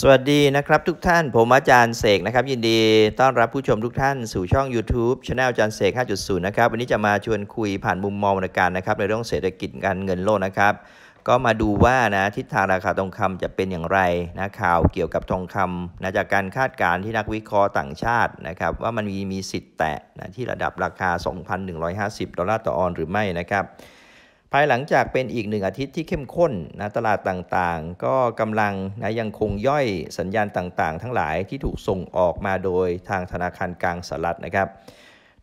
สวัสดีนะครับทุกท่านผมอาจารย์เสกนะครับ ยินดีต้อนรับผู้ชมทุกท่านสู่ช่อง YouTube ช anel อาจารย์เสก 5.0 นะครับวันนี้จะมาชวนคุยผ่านมุมมองในการนะครับในเรื่องเศรษฐกิจการเงินโลกนะครับ ก็มาดูว่านะทิศทางราคาทองคำจะเป็นอย่างไรนะข่าวเกี่ยวกับทองคำนะจากการคาดการณ์ที่นักวิเคราะห์ต่างชาตินะครับ ว่ามันมีมีสิทธิ์แตะนะที่ระดับราคา 2,150 ดอลลาร์ต่อออนหรือไม่นะครับภายหลังจากเป็นอีกหนึ่งอาทิตย์ที่เข้มข้นนะตลาดต่างๆ ก็กำลังนะยังคงย่อยสัญญาณต่างๆ ทั้งหลายที่ถูกส่งออกมาโดยทางธนาคารกลางสหรัฐนะครับ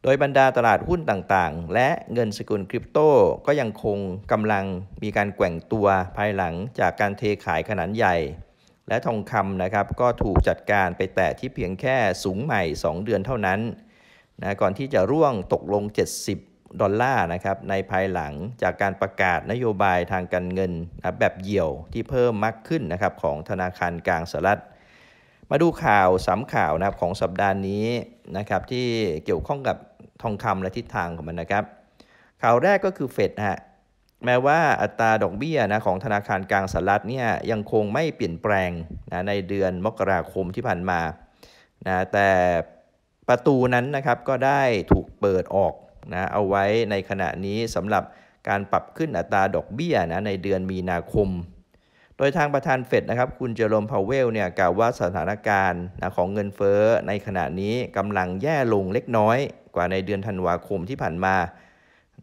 โดยบรรดาตลาดหุ้นต่าง ๆ และเงินสกุลคริปโต ก็ยังคงกำลังมีการแกว่งตัวภายหลังจากการเทขายขนาดใหญ่ และทองคำนะครับก็ถูกจัดการไปแตะที่เพียงแค่สูงใหม่ 2 เดือนเท่านั้นนะก่อนที่จะร่วงตกลง 70ดอลลาร์นะครับในภายหลังจากการประกาศนโยบายทางการเงินนะแบบเหี่ยวที่เพิ่มมากขึ้นนะครับของธนาคารกลางสหรัฐมาดูข่าวสามข่าวนะครับของสัปดาห์นี้นะครับที่เกี่ยวข้องกับทองคำและทิศทางของมันนะครับ ข่าวแรกก็คือเฟดฮะแม้ว่าอัตราดอกเบี้ยนะของธนาคารกลางสหรัฐเนี่ยยังคงไม่เปลี่ยนแปลงนะในเดือนมกราคมที่ผ่านมานะแต่ประตูนั้นนะครับก็ได้ถูกเปิดออกนะเอาไว้ในขณะนี้สำหรับการปรับขึ้นอัตราดอกเบี้ยนะในเดือนมีนาคม โดยทางประธานเฟดนะครับคุณเจอรมพาวเวลเนี่ยกล่าวว่าสถานการณ์นะของเงินเฟ้อในขณะนี้กำลังแย่ลงเล็กน้อยกว่าในเดือนธันวาคมที่ผ่านมา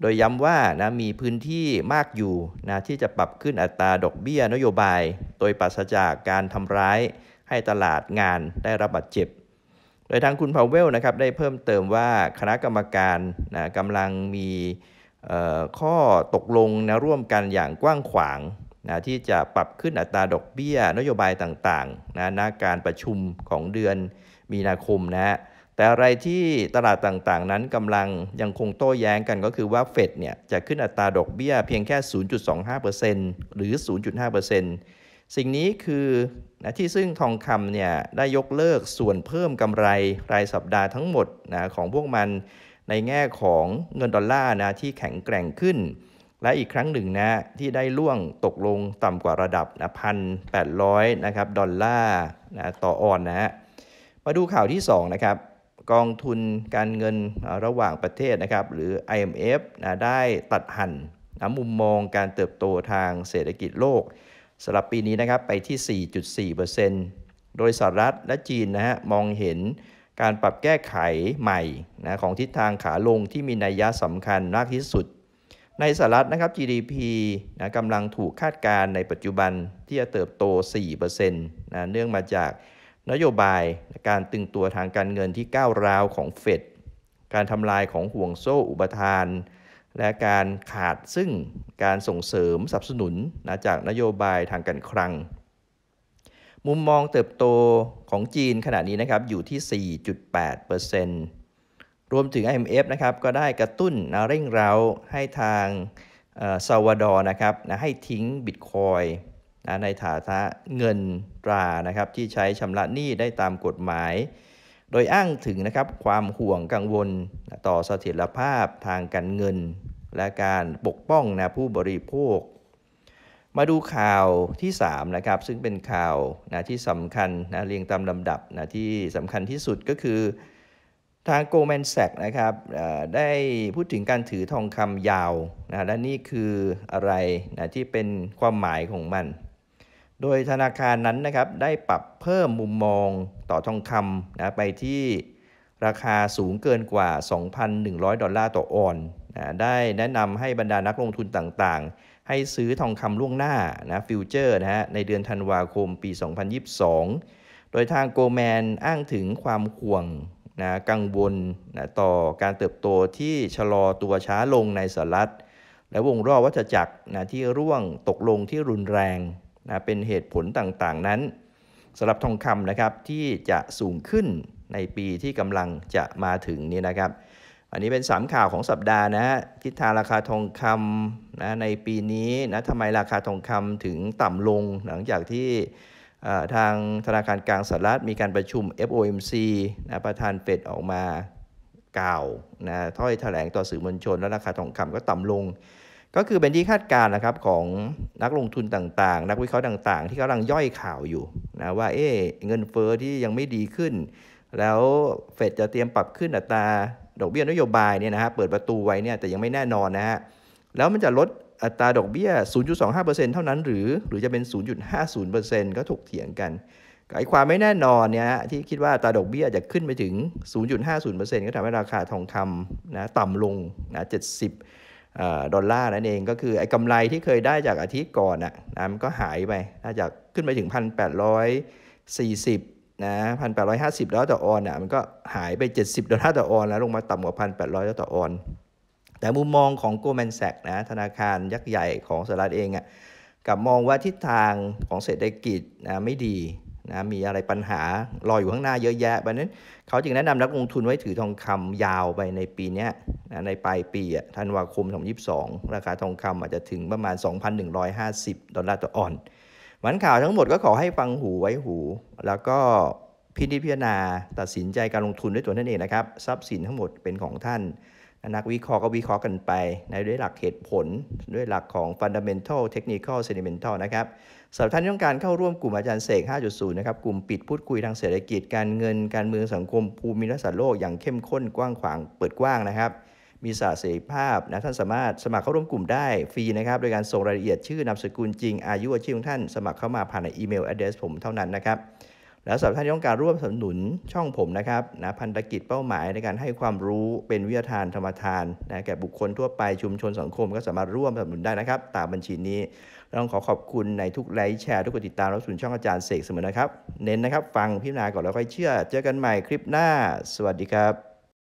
โดยย้ำว่านะมีพื้นที่มากอยู่นะที่จะปรับขึ้นอัตราดอกเบี้ยนโยบาย โดยปราศจากการทำร้ายให้ตลาดงานได้รับบาดเจ็บโดยทางคุณพาวเวลนะครับได้เพิ่มเติมว่าคณะกรรมการนะกำลังมีข้อตกลงนะร่วมกันอย่างกว้างขวางนะที่จะปรับขึ้นอัตราดอกเบี้ยนโยบายต่าง ๆนะะการประชุมของเดือนมีนาคมนะฮะแต่อะไรที่ตลาดต่างๆนั้นกำลังยังคงโต้แย้งกันก็คือว่าเฟดเนี่ยจะขึ้นอัตราดอกเบี้ยเพียงแค่ 0.25%หรือ 0.5%สิ่งนี้คือนะที่ซึ่งทองคำเนี่ยได้ยกเลิกส่วนเพิ่มกำไรรายสัปดาห์ทั้งหมดนะของพวกมันในแง่ของเงินดอลลาร์นะที่แข็งแกร่งขึ้น และอีกครั้งหนึ่งนะที่ได้ล่วงตกลงต่ำกว่าระดับนะพันแปดร้อยนะครับดอลลาร์นะต่อออนนะฮะมาดูข่าวที่ 2 นะครับ กองทุนการเงินระหว่างประเทศนะครับหรือ IMF นะได้ตัดหันนะมุมมองการเติบโตทางเศรษฐกิจโลกสำหรับปีนี้นะครับไปที่ 4.4%โดยสหรัฐและจีนนะฮะมองเห็นการปรับแก้ไขใหม่นะของทิศทางขาลงที่มีนัยยะสำคัญมากที่สุด ในสหรัฐนะครับ GDP นะกำลังถูกคาดการณ์ในปัจจุบันที่จะเติบโต4%นะเนื่องมาจากนโยบายการตึงตัวทางการเงินที่ก้าวร้าวของเฟด การทำลายของห่วงโซ่อุปทานและการขาดซึ่งการส่งเสริมสนับสนุนนะจากนโยบายทางการคลัง มุมมองเติบโตของจีนขณะนี้นะครับ อยู่ที่ 4.8%รวมถึง IMF นะครับ ก็ได้กระตุ้นนะเร่งเร้าให้ทางซาวาดอร์นะครับนะให้ทิ้งบิตคอยนะในฐานะเงินตรานะครับ ที่ใช้ชำระหนี้ได้ตามกฎหมายโดยอ้างถึงนะครับความห่วงกังวลต่อเสถียรภาพทางการเงินและการปกป้องนะผู้บริโภค มาดูข่าวที่ 3 นะครับซึ่งเป็นข่าวนะที่สำคัญนะเรียงตามลำดับนะที่สำคัญที่สุดก็คือทางโกลแมนแซกนะครับได้พูดถึงการถือทองคำยาวนะและนี่คืออะไรนะที่เป็นความหมายของมันโดยธนาคารนั้นนะครับ ได้ปรับเพิ่มมุมมองต่อทองคำนะไปที่ราคาสูงเกินกว่า 2,100 ดอลลาร์ต่อออนนะได้แนะนำให้บรรดานักลงทุนต่าง ๆ ให้ซื้อทองคำล่วงหน้านะฟิวเจอร์นะฮะในเดือนธันวาคมปี 2022 โดยทางโกลแมนอ้างถึงความห่วงนะกังวลนะต่อการเติบโตที่ชะลอตัวช้าลงในสหรัฐและวงรอบวัฏจักรนะที่ร่วงตกลงที่รุนแรงนะเป็นเหตุผลต่างๆนั้นสำหรับทองคำนะครับที่จะสูงขึ้นในปีที่กำลังจะมาถึงนี้นะครับ อันนี้เป็น3ข่าวของสัปดาห์นะทิศทางราคาทองคำนะในปีนี้นะทำไมราคาทองคำถึงต่ำลง หลังจากที่ทางธนาคารกลางสหรัฐ มีการประชุม FOMC นะประธานเฟดออกมากล่าวนะถ้อยถแถลงต่อสื่อมวลชนแล้วราคาทองคำก็ต่ำลงก็คือเป็นที่คาดการณ์นะครับของนักลงทุนต่างๆ นักวิเคราะห์ต่างๆ ที่กำลังย่อยข่าวอยู่นะว่าเอ๊เงินเฟอ้อที่ยังไม่ดีขึ้น แล้วเฟดจะเตรียมปรับขึ้นอัตราดอกเบี้ยนโยบายเนี่ยนะฮะเปิดประตูไว้เนี่ยแต่ยังไม่แน่นอนนะฮะแล้วมันจะลดอัตราดอกเบี้ย 0.25%เท่านั้น หรือหรือจะเป็น 0.50%ก็ถกเถียงกันไอ้ความไม่แน่นอนเนี่ยที่คิดว่าอัตราดอกเบี้ยจะขึ้นไปถึง 0.50%ก็ทำให้ราคาทองคำนะต่ำลงนะ70ดอลลาร์นั่นเองก็คือไอ้กำไรที่เคยได้จากอาทิตย์ก่อนนะนะมันก็หายไปน่าจะขึ้นไปถึง1,840นะ1,850ดอลลาร์ต่อออนนะมันก็หายไป70ดอลลาร์ต่อออนแล้วลงมาต่ำกว่า1,800ดอลลาร์ต่อออนแต่มุมมองของ Goldman Sachs นะธนาคารยักษ์ใหญ่ของสหรัฐเองอะ่ะกับมองว่าทิศทางของเศรษฐกิจนะไม่ดีนะมีอะไรปัญหา รออยู่ข้างหน้าเยอะแยะไังนั้นเขาจึงแนะนำนักลงทุนไว้ถือทองคำยาวไปในปีนี้นะในปลายปีธันวาคม2022 ราคาทองคำอาจจะถึงประมาณ 2,150ดอลลาร์ต่อออนวันข่าวทั้งหมดก็ขอให้ฟังหูไว้หู แล้วก็พิจพิจารณาตัดสินใจการลงทุนด้วยตัวท่านเองนะครับ ทรัพย์สินทั้งหมดเป็นของท่านนักวิเคราะห์ก็วิเคราะห์กันไป ในด้วยหลักเหตุผลด้วยหลักของ fundamental technical sentimental นะครับสำหรับท่านที่ต้องการเข้าร่วมกลุ่มอาจารย์เสก 5.0 นะครับ กลุ่มปิดพูดคุยทางเศรษฐกิจการเงินการเมืองสังคมภูมิรัศดรโลกอย่างเข้มข้นกว้างขวางเปิดกว้างนะครับ มีศาสตร์เสรีภาพนะท่านสามารถสมัครเข้าร่วมกลุ่มได้ฟรีนะครับ โดยการส่งรายละเอียดชื่อนามสกุลจริงอายุอาชีพของท่านสมัครเข้ามาผ่านในอีเมลแอดเดรสผมเท่านั้นนะครับแล้วสำหรับท่านที่ต้องการร่วมสนับสนุนช่องผมนะครับนะพันธกิจเป้าหมายในการให้ความรู้เป็นวิทยาทานธรรมทานนะแก่บุคคลทั่วไปชุมชนสังคมก็สามารถร่วมสนับสนุนได้นะครับ ตามบัญชีนี้ต้องขอขอบคุณในทุกไลค์แชร์ทุกกดติดตามรับสนุนช่องอาจารย์เสกเสมอนะครับ เน้นนะครับฟังพิจารณาก่อนแล้วค่อยเชื่อเจอกันใหม่คลิปหน้าสวัสดีครับ